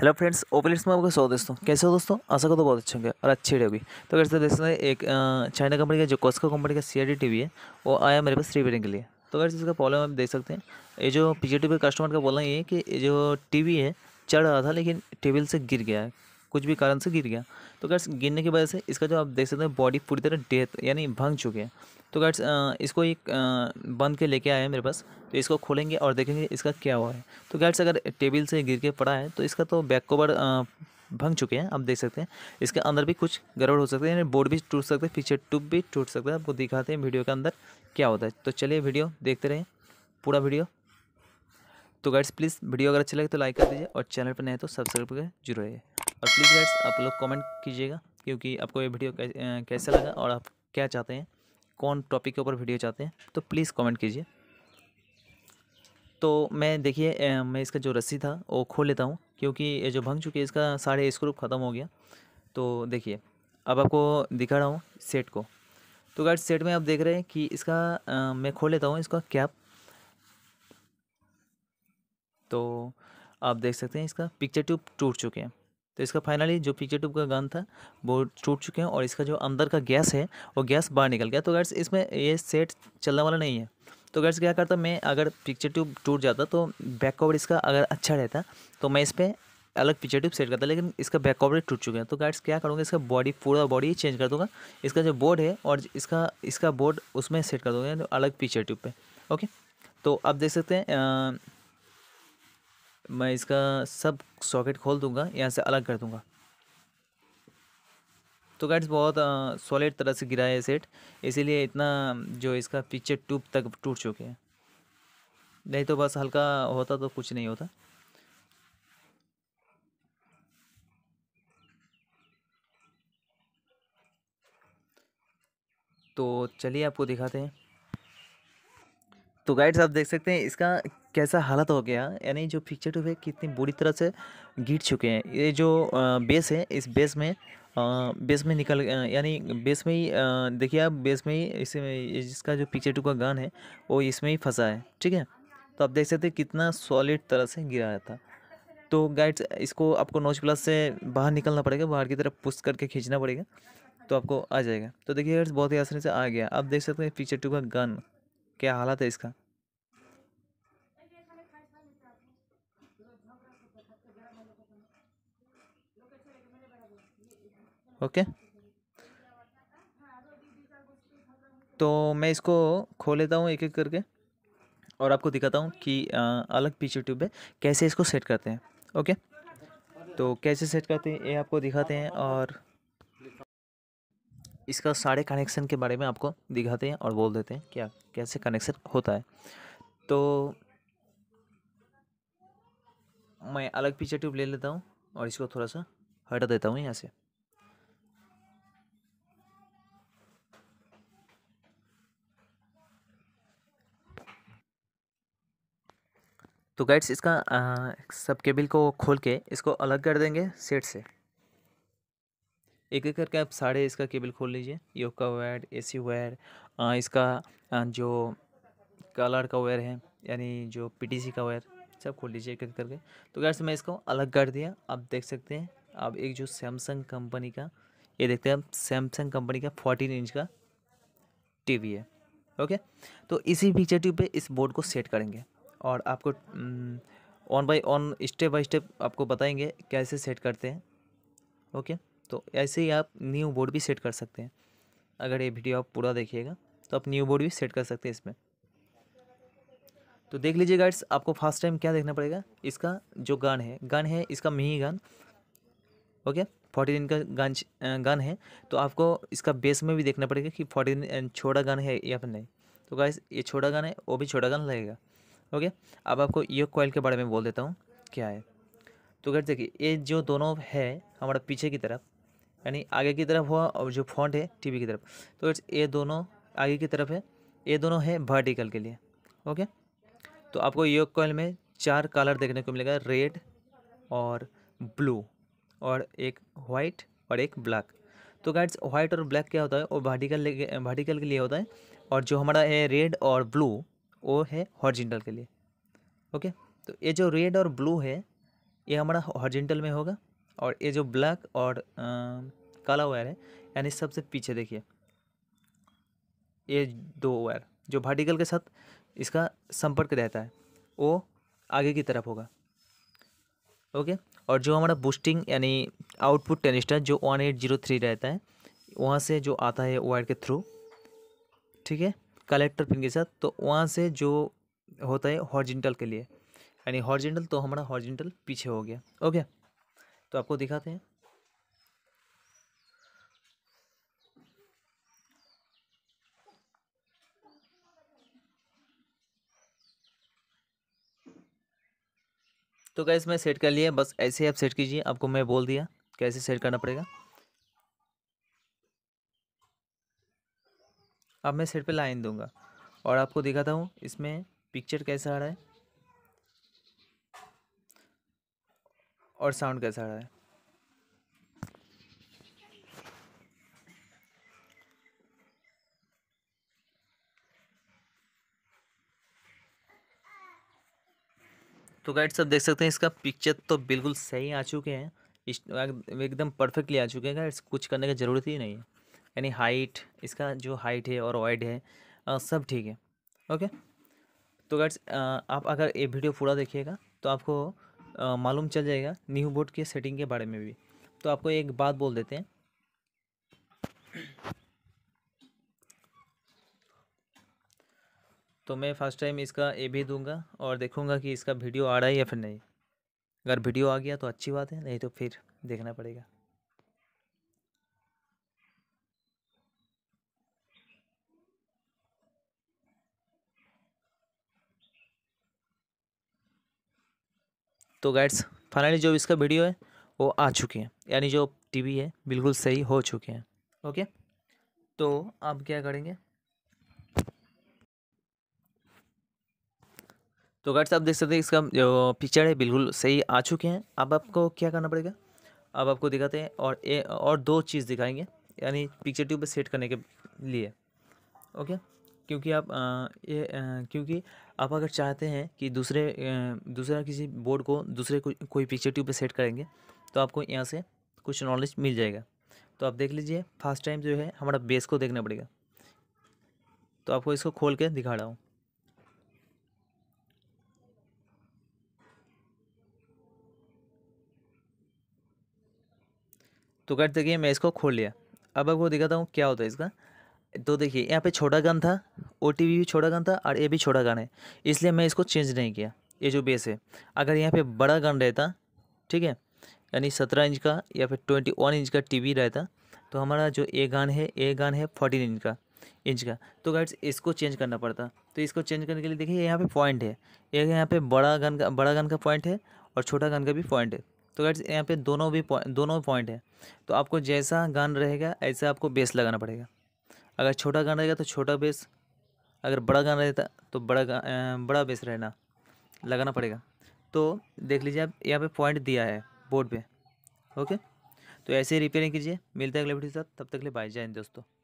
hello friends open list में आपका सौ दोस्तों कैसे हो दोस्तों आशा को तो बहुत अच्छे होंगे और अच्छी वीडियो भी तो कैसे हैं एक चाइना कंपनी का जो कोस्को कंपनी का सी टीवी है वो आया मेरे पास रिपेयरिंग के लिए तो कैसे इसका प्रॉब्लम आप देख सकते हैं ये जो पी जी कस्टमर का बोलना ये कि ये जो टी है चढ़ रहा था लेकिन टेबल से गिर गया है कुछ भी कारण से गिर गया तो गैट्स गिरने की वजह से इसका जो आप देख सकते हैं बॉडी पूरी तरह डेथ यानी भंग चुके हैं तो गैट्स इसको एक बंद के लेके आए हैं मेरे पास तो इसको खोलेंगे और देखेंगे इसका क्या हुआ है तो गैट्स अगर टेबल से गिर के पड़ा है तो इसका तो बैक कवर भंग चुके हैं आप देख सकते हैं इसके अंदर भी कुछ गड़बड़ हो सकती है बोर्ड भी टूट सकते हैं पीछे ट्यूब भी टूट सकता है आपको दिखाते हैं वीडियो के अंदर क्या होता है तो चलिए वीडियो देखते रहें पूरा वीडियो तो गाइड्स प्लीज़ वीडियो अगर अच्छा लगे तो लाइक कर दीजिए और चैनल पर नए तो सब्सक्राइब करके जरूर रहिए और प्लीज़ गाइड्स आप लोग कमेंट कीजिएगा क्योंकि आपको ये वीडियो कैसा लगा और आप क्या चाहते हैं कौन टॉपिक के ऊपर वीडियो चाहते हैं तो प्लीज़ कमेंट कीजिए तो मैं देखिए मैं इसका जो रस्सी था वो खोल लेता हूँ क्योंकि ये जो भंग चुकी है इसका सारे स्क्रूप ख़त्म हो गया तो देखिए अब आपको दिखा रहा हूँ सेट को तो गाइड सेट में आप देख रहे हैं कि इसका आ, मैं खोल लेता हूँ इसका कैप तो आप देख सकते हैं इसका पिक्चर ट्यूब टूट चुके हैं तो इसका फाइनली जो पिक्चर ट्यूब का गन था वो टूट चुके हैं और इसका जो अंदर का गैस है वो गैस बाहर निकल गया तो गैस इसमें ये सेट चलने वाला नहीं है तो गैस क्या करता मैं अगर पिक्चर ट्यूब टूट जाता तो बैक कवर इसका अगर अच्छा रहता तो मैं इस पर अलग पिक्चर ट्यूब सेट करता लेकिन इसका बैक कवर टूट चुके हैं तो गाइड्स क्या करूँगा इसका बॉडी पूरा बॉडी चेंज कर दूँगा इसका जो बोर्ड है और इसका इसका बोर्ड उसमें सेट कर दूंगा अलग पिक्चर ट्यूब पर ओके तो आप देख सकते हैं मैं इसका सब सॉकेट खोल दूंगा यहाँ से अलग कर दूंगा तो गाइड्स बहुत सॉलिड तरह से गिरा है सेट इसीलिए इतना जो इसका पीछे ट्यूब तक टूट चुके हैं नहीं तो बस हल्का होता तो कुछ नहीं होता तो चलिए आपको दिखाते हैं तो गाइड्स आप देख सकते हैं इसका कैसा हालत हो गया यानी जो पिक्चर टू है कितनी बुरी तरह से गिर चुके हैं ये जो बेस है इस बेस में बेस में निकल यानी बेस में ही देखिए आप बेस में ही इसमें जिसका जो पिक्चर टू का गान है वो इसमें ही फंसा है ठीक है तो आप देख सकते कितना सॉलिड तरह से गिरा था तो गाइड्स इसको आपको नोच प्लस से बाहर निकलना पड़ेगा बाहर की तरफ पुश करके खींचना पड़ेगा तो आपको आ जाएगा तो देखिए गाइड्स बहुत ही आसानी से आ गया आप देख सकते हैं पिक्चर टू का गन क्या हालत है इसका ओके तो मैं इसको खोल लेता हूँ एक एक करके और आपको दिखाता हूँ कि अलग पीछे ट्यूब है कैसे इसको सेट करते हैं ओके तो कैसे सेट करते हैं ये आपको दिखाते हैं और इसका सारे कनेक्शन के बारे में आपको दिखाते हैं और बोल देते हैं क्या कैसे कनेक्शन होता है तो मैं अलग पीछे ट्यूब ले लेता हूँ और इसको थोड़ा सा हटा देता हूँ यहाँ से तो गाइड्स इसका आ, सब केबल को खोल के इसको अलग कर देंगे सेट से एक एक करके आप सारे इसका केबल खोल लीजिए योग का वायर एसी वायर इसका आ, जो कलर का वायर है यानी जो पीटीसी का वायर सब खोल लीजिए एक करके तो गैस मैं इसको अलग कर दिया आप देख सकते हैं अब एक जो सैमसंग कंपनी का ये देखते हैं सैमसंग कंपनी का फोर्टीन इंच का टी है ओके तो इसी पीचर ट्यूब पर इस बोर्ड को सेट करेंगे और आपको one by one step by step आपको बताएंगे कैसे सेट करते हैं ओके तो ऐसे ही आप न्यू बोर्ड भी सेट कर सकते हैं अगर ये वीडियो आप पूरा देखिएगा तो आप न्यू बोर्ड भी सेट कर सकते हैं इसमें तो देख लीजिए गाइड्स आपको फर्स्ट टाइम क्या देखना पड़ेगा इसका जो गान है गान है इसका मिही गान ओके फोर्टी दिन का गान गान है तो आपको इसका बेस में भी देखना पड़ेगा कि फोर्टी दिन छोटा गान है या फिर नहीं तो गाइस ये छोटा गान है वो भी छोटा गान लगेगा ओके अब आपको ये कोयल के बारे में बोल देता हूँ क्या है तो गाइस देखिए ये जो दोनों है हमारा पीछे की तरफ यानी आगे की तरफ हुआ और जो फॉन्ट है वी की तरफ तो ये दोनों आगे की तरफ है ये दोनों है वर्टिकल के लिए ओके तो आपको योग कॉल में चार कलर देखने को मिलेगा रेड और ब्लू और एक वाइट और एक ब्लैक तो गाइड्स वाइट और ब्लैक क्या होता है वो वर्टिकल वर्टिकल के लिए होता है और जो हमारा है रेड और ब्लू वो है हॉर्जेंटल के लिए ओके तो ये जो रेड और ब्लू है ये हमारा हॉर्जेंटल में होगा और ये जो ब्लैक और आ, काला वायर है यानी सबसे पीछे देखिए ये दो वायर जो वर्टिकल के साथ इसका संपर्क रहता है वो आगे की तरफ होगा ओके और जो हमारा बूस्टिंग यानी आउटपुट टेनिस्टर जो वन एट जीरो थ्री रहता है वहाँ से जो आता है वायर के थ्रू ठीक है कलेक्टर पिन के साथ तो वहाँ से जो होता है हॉर्जेंटल के लिए यानी हॉर्जेंटल तो हमारा हॉर्जेंटल पीछे हो गया ओके तो आपको दिखाते हैं तो गैस मैं सेट कर लिया बस ऐसे ही आप सेट कीजिए आपको मैं बोल दिया कैसे सेट करना पड़ेगा अब मैं सेट पे लाइन दूंगा और आपको दिखाता हूँ इसमें पिक्चर कैसा आ रहा है और साउंड कैसा आ रहा है तो गाइड सब देख सकते हैं इसका पिक्चर तो बिल्कुल सही आ चुके हैं एकदम परफेक्टली आ चुके हैं गाइड्स कुछ करने की ज़रूरत ही नहीं है यानी हाइट इसका जो हाइट है और वाइड है आ, सब ठीक है ओके तो गाइड्स आप अगर ये वीडियो पूरा देखिएगा तो आपको मालूम चल जाएगा न्यू बोर्ड के सेटिंग के बारे में भी तो आपको एक बात बोल देते हैं तो मैं फ़र्स्ट टाइम इसका ए भी दूंगा और देखूंगा कि इसका वीडियो आ रहा है या फिर नहीं अगर वीडियो आ गया तो अच्छी बात है नहीं तो फिर देखना पड़ेगा तो गाइड्स फाइनली जो इसका वीडियो है वो आ चुके हैं यानी जो टीवी है बिल्कुल सही हो चुके हैं ओके तो आप क्या करेंगे तो गाइड्स आप देख सकते हैं इसका जो पिक्चर है बिल्कुल सही आ चुके हैं अब आपको क्या करना पड़ेगा अब आपको दिखाते हैं और ए, और दो चीज़ दिखाएंगे यानी पिक्चर ट्यूब पर सेट करने के लिए ओके क्योंकि आप आ, ये आ, क्योंकि आप अगर चाहते हैं कि दूसरे दूसरा किसी बोर्ड को दूसरे को, कोई पिक्चर ट्यूब पर सेट करेंगे तो आपको यहाँ से कुछ नॉलेज मिल जाएगा तो आप देख लीजिए फर्स्ट टाइम जो है हमारा बेस को देखना पड़ेगा तो आपको इसको खोल के दिखा रहा हूँ तो कट देखिए मैं इसको खोल लिया अब आपको दिखाता हूँ क्या होता है इसका तो देखिए यहाँ पे छोटा गन था ओ भी छोटा गन था और ये भी छोटा गन है इसलिए मैं इसको चेंज नहीं किया ये जो बेस है अगर यहाँ पे बड़ा गन रहता ठीक है यानी सत्रह इंच का या फिर ट्वेंटी वन इंच का टीवी रहता तो हमारा जो ए गान है ए गान है फोर्टीन इंच का इंच का तो गाइड्स इसको चेंज करना पड़ता तो इसको चेंज करने के लिए देखिए यहाँ पर पॉइंट है एक यहाँ पर बड़ा गन का बड़ा गन का पॉइंट है और छोटा गन का भी पॉइंट है तो गाइड्स यहाँ पे दोनों भी दोनों पॉइंट है तो आपको जैसा गान रहेगा ऐसे आपको बेस लगाना पड़ेगा अगर छोटा गान रहेगा तो छोटा बेस अगर बड़ा गान रहता तो बड़ा बड़ा बेस रहना लगाना पड़ेगा तो देख लीजिए आप यहाँ पे पॉइंट दिया है बोर्ड पे ओके तो ऐसे ही रिपेयरिंग कीजिए मिलते हैं अगले वीडियो के साथ तब तक ले बाय जाए दोस्तों